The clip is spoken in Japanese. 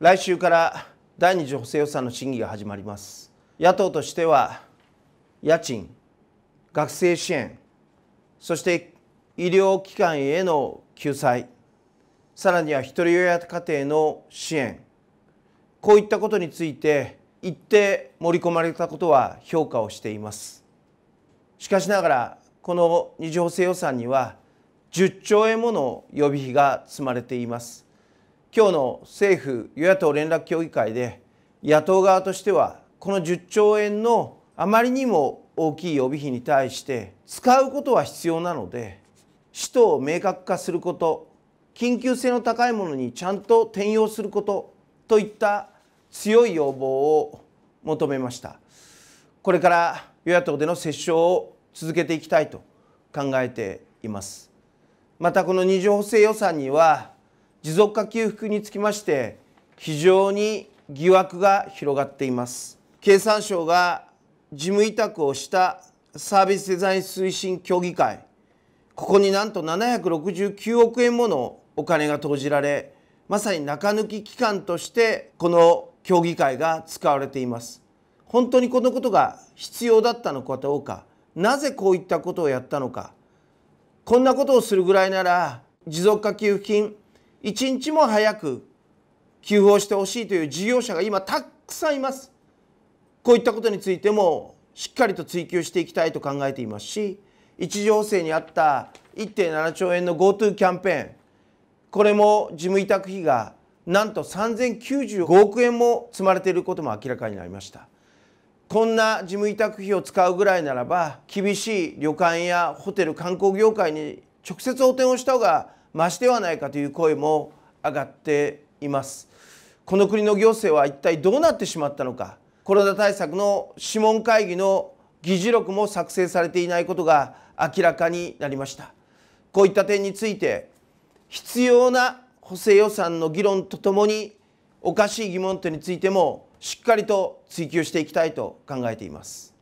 来週から第二次補正予算の審議が始まります野党としては家賃学生支援そして医療機関への救済さらにはひとり親家庭の支援こういったことについて一定盛り込まれたことは評価をしていますしかしながらこの二次補正予算には10兆円もの予備費が積まれています今日の政府与野党連絡協議会で野党側としてはこの10兆円のあまりにも大きい予備費に対して使うことは必要なので使途を明確化すること緊急性の高いものにちゃんと転用することといった強い要望を求めましたこれから与野党での折衝を続けていきたいと考えていますまたこの二次補正予算には持続化給付につきまして非常に疑惑が広がっています経産省が事務委託をしたサービスデザイン推進協議会ここになんと769億円ものお金が投じられまさに中抜き機関としてこの協議会が使われています本当にこのことが必要だったのかどうかなぜこういったことをやったのかこんなことをするぐらいなら持続化給付金一日も早く給付をしてほしいという事業者が今たくさんいますこういったことについてもしっかりと追求していきたいと考えていますし一次補正にあった1.7兆円の GoTo キャンペーンこれも事務委託費がなんと3095億円も積まれていることも明らかになりましたこんな事務委託費を使うぐらいならば厳しい旅館やホテル観光業界に直接補填をした方が増してはないかという声も上がっていますこの国の行政は一体どうなってしまったのかコロナ対策の諮問会議の議事録も作成されていないことが明らかになりましたこういった点について必要な補正予算の議論とともにおかしい疑問点についてもしっかりと追及していきたいと考えています。